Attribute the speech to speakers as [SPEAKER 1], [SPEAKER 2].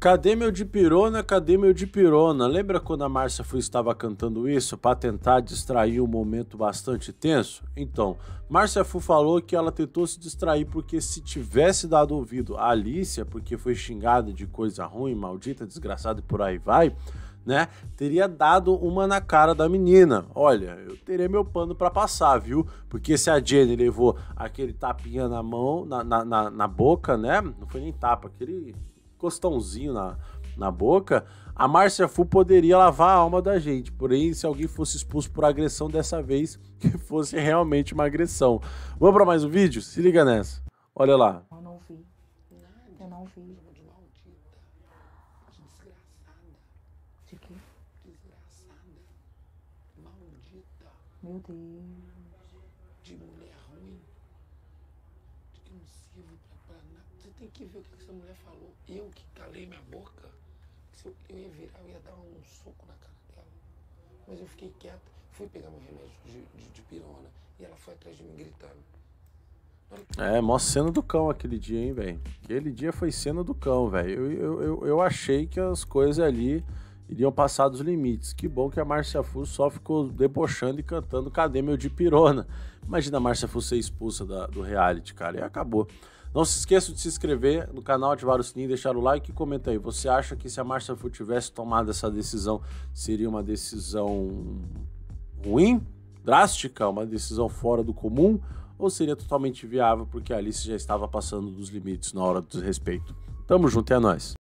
[SPEAKER 1] Cadê meu dipirona? Cadê meu dipirona? Lembra quando a Márcia Fui estava cantando isso para tentar distrair um momento bastante tenso? Então, Márcia Fu falou que ela tentou se distrair porque se tivesse dado ouvido a Alicia, porque foi xingada de coisa ruim, maldita, desgraçada e por aí vai, né? Teria dado uma na cara da menina. Olha, eu teria meu pano para passar, viu? Porque se a Jenny levou aquele tapinha na mão, na, na, na, na boca, né? Não foi nem tapa, aquele costãozinho na, na boca, a Márcia Fu poderia lavar a alma da gente. Porém, se alguém fosse expulso por agressão dessa vez, que fosse realmente uma agressão. Vamos para mais um vídeo? Se liga nessa. Olha lá. Eu não vi.
[SPEAKER 2] Eu não vi. Desgraçada. Maldita. Meu Deus. permissivo pra tá nada. Você tem que ver o que essa mulher falou. Eu que calei minha boca, se eu, eu ia virar, eu ia dar um soco na cara dela. Mas eu fiquei quieta, fui pegar meu remédio de, de, de pirona e ela foi atrás de mim gritando.
[SPEAKER 1] É, mó cena do cão aquele dia, hein, velho. Aquele dia foi cena do cão, velho. eu, eu, eu achei que as coisas ali iriam passar dos limites. Que bom que a Márcia Fu só ficou debochando e cantando Cadê meu de pirona? Imagina a Márcia Fu ser expulsa da, do reality, cara, e acabou. Não se esqueça de se inscrever no canal, ativar o sininho, deixar o like e comenta aí. Você acha que se a Márcia Fu tivesse tomado essa decisão, seria uma decisão ruim, drástica, uma decisão fora do comum? Ou seria totalmente viável porque a Alice já estava passando dos limites na hora do desrespeito? Tamo junto, é nóis!